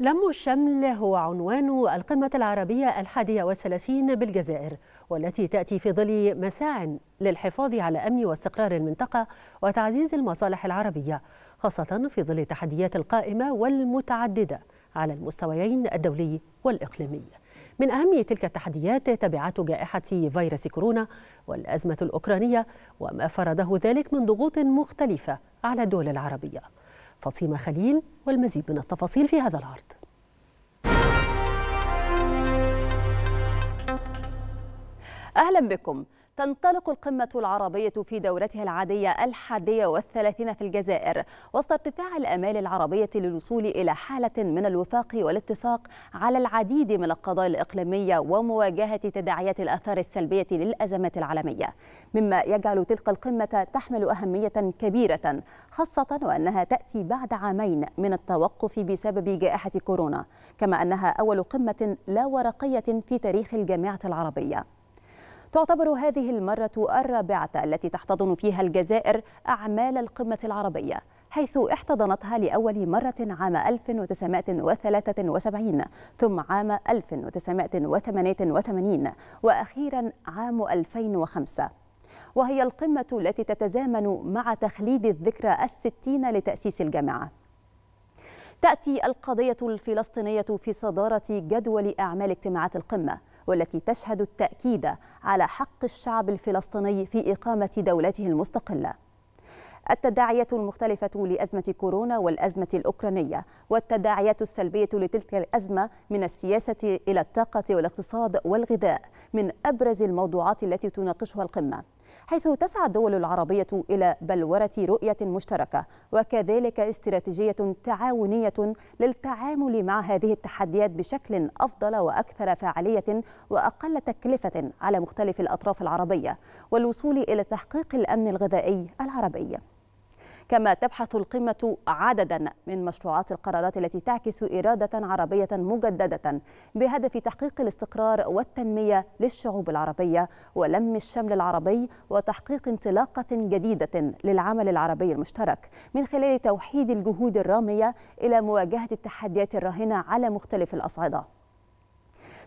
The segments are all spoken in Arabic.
لم الشمل هو عنوان القمة العربية الحادية والثلاثين بالجزائر والتي تأتي في ظل مساع للحفاظ على أمن واستقرار المنطقة وتعزيز المصالح العربية خاصة في ظل التحديات القائمة والمتعددة على المستويين الدولي والإقليمي من أهم تلك التحديات تبعات جائحة فيروس كورونا والأزمة الأوكرانية وما فرضه ذلك من ضغوط مختلفة على الدول العربية فاطمة خليل والمزيد من التفاصيل في هذا العرض أهلا بكم تنطلق القمة العربية في دورتها العادية الحادية والثلاثين في الجزائر وسط ارتفاع الأمال العربية للوصول إلى حالة من الوفاق والاتفاق على العديد من القضايا الإقليمية ومواجهة تداعيات الآثار السلبية للأزمات العالمية مما يجعل تلك القمة تحمل أهمية كبيرة خاصة وأنها تأتي بعد عامين من التوقف بسبب جائحة كورونا كما أنها أول قمة لا ورقية في تاريخ الجامعة العربية تعتبر هذه المرة الرابعة التي تحتضن فيها الجزائر أعمال القمة العربية حيث احتضنتها لأول مرة عام 1973 ثم عام 1988 وأخيرا عام 2005 وهي القمة التي تتزامن مع تخليد الذكرى الستين لتأسيس الجامعة تأتي القضية الفلسطينية في صدارة جدول أعمال اجتماعات القمة والتي تشهد التأكيد على حق الشعب الفلسطيني في إقامة دولته المستقلة التداعيات المختلفة لأزمة كورونا والأزمة الأوكرانية والتداعيات السلبية لتلك الأزمة من السياسة إلى الطاقة والاقتصاد والغذاء من أبرز الموضوعات التي تناقشها القمة حيث تسعى الدول العربية إلى بلورة رؤية مشتركة وكذلك استراتيجية تعاونية للتعامل مع هذه التحديات بشكل أفضل وأكثر فعالية وأقل تكلفة على مختلف الأطراف العربية والوصول إلى تحقيق الأمن الغذائي العربي كما تبحث القمة عددا من مشروعات القرارات التي تعكس إرادة عربية مجددة بهدف تحقيق الاستقرار والتنمية للشعوب العربية ولم الشمل العربي وتحقيق انطلاقة جديدة للعمل العربي المشترك من خلال توحيد الجهود الرامية إلى مواجهة التحديات الراهنة على مختلف الأصعدة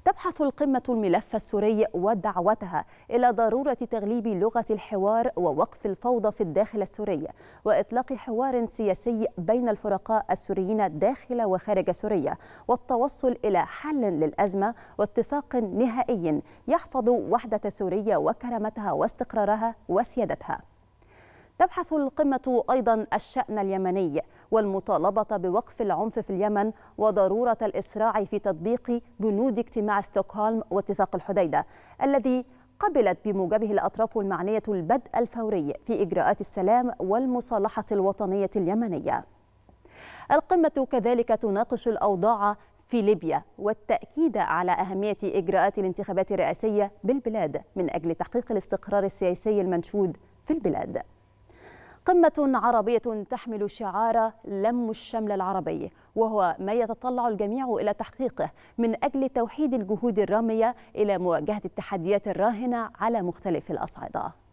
تبحث القمة الملف السوري ودعوتها إلى ضرورة تغليب لغة الحوار ووقف الفوضى في الداخل السوري وإطلاق حوار سياسي بين الفرقاء السوريين داخل وخارج سوريا والتوصل إلى حل للأزمة واتفاق نهائي يحفظ وحدة سوريا وكرامتها واستقرارها وسيادتها تبحث القمة أيضا الشأن اليمني والمطالبة بوقف العنف في اليمن وضرورة الإسراع في تطبيق بنود اجتماع ستوكهولم واتفاق الحديدة الذي قبلت بموجبه الأطراف المعنية البدء الفوري في إجراءات السلام والمصالحة الوطنية اليمنية القمة كذلك تناقش الأوضاع في ليبيا والتأكيد على أهمية إجراءات الانتخابات الرئاسية بالبلاد من أجل تحقيق الاستقرار السياسي المنشود في البلاد قمة عربية تحمل شعار لم الشمل العربي وهو ما يتطلع الجميع إلى تحقيقه من أجل توحيد الجهود الرامية إلى مواجهة التحديات الراهنة على مختلف الأصعدة